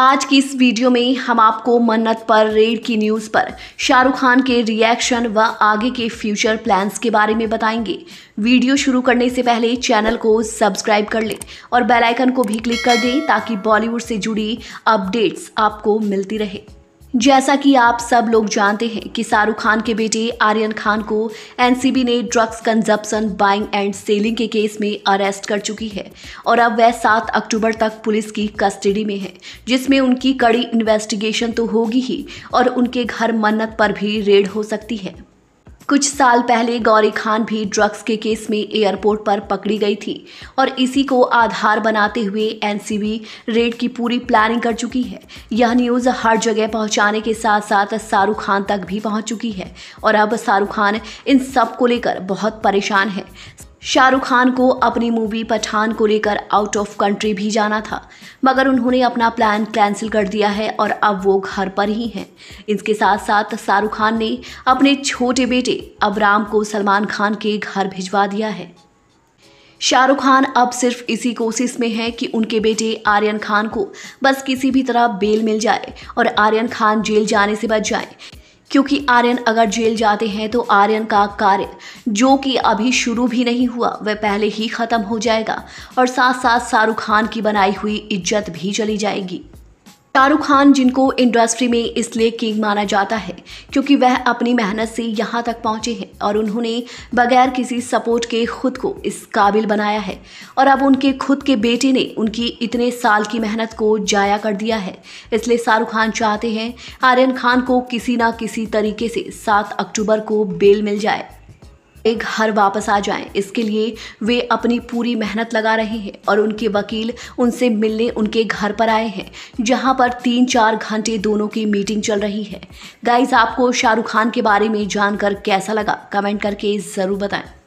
आज की इस वीडियो में हम आपको मन्नत पर रेड की न्यूज़ पर शाहरुख खान के रिएक्शन व आगे के फ्यूचर प्लान्स के बारे में बताएंगे वीडियो शुरू करने से पहले चैनल को सब्सक्राइब कर लें और बेल आइकन को भी क्लिक कर दें ताकि बॉलीवुड से जुड़ी अपडेट्स आपको मिलती रहे जैसा कि आप सब लोग जानते हैं कि शाहरुख खान के बेटे आर्यन खान को एनसीबी ने drugs consumption buying and selling के केस में अरेस्ट कर चुकी है और अब वह 7 अक्टूबर तक पुलिस की कस्टडी में है जिसमें उनकी कड़ी इन्वेस्टिगेशन तो होगी ही और उनके घर मन्नत पर भी रेड हो सकती है कुछ साल पहले गौरी खान भी ड्रग्स के केस में एयरपोर्ट पर पकड़ी गई थी और इसी को आधार बनाते हुए एनसीबी रेड की पूरी प्लानिंग कर चुकी है यह न्यूज़ हर जगह पहुंचाने के साथ साथ शाहरुख खान तक भी पहुंच चुकी है और अब शाहरुख खान इन सब को लेकर बहुत परेशान है शाहरुख खान को अपनी मूवी पठान को लेकर आउट ऑफ कंट्री भी जाना था मगर उन्होंने अपना प्लान कैंसिल कर दिया है और अब वो घर पर ही हैं इसके साथ साथ शाहरुख खान ने अपने छोटे बेटे अबराम को सलमान खान के घर भिजवा दिया है शाहरुख खान अब सिर्फ इसी कोशिश में हैं कि उनके बेटे आर्यन खान को बस किसी भी तरह बेल मिल जाए और आर्यन खान जेल जाने से बच जाए क्योंकि आर्यन अगर जेल जाते हैं तो आर्यन का कार्य जो कि अभी शुरू भी नहीं हुआ वह पहले ही ख़त्म हो जाएगा और साथ साथ शाहरुख खान की बनाई हुई इज्जत भी चली जाएगी शाहरुख खान जिनको इंडस्ट्री में इसलिए किंग माना जाता है क्योंकि वह अपनी मेहनत से यहाँ तक पहुँचे हैं और उन्होंने बगैर किसी सपोर्ट के खुद को इस काबिल बनाया है और अब उनके खुद के बेटे ने उनकी इतने साल की मेहनत को जाया कर दिया है इसलिए शाहरुख खान चाहते हैं आर्यन खान को किसी ना किसी तरीके से सात अक्टूबर को बेल मिल जाए घर वापस आ जाएं इसके लिए वे अपनी पूरी मेहनत लगा रहे हैं और उनके वकील उनसे मिलने उनके घर पर आए हैं जहां पर तीन चार घंटे दोनों की मीटिंग चल रही है गाइज आपको शाहरुख खान के बारे में जानकर कैसा लगा कमेंट करके ज़रूर बताएं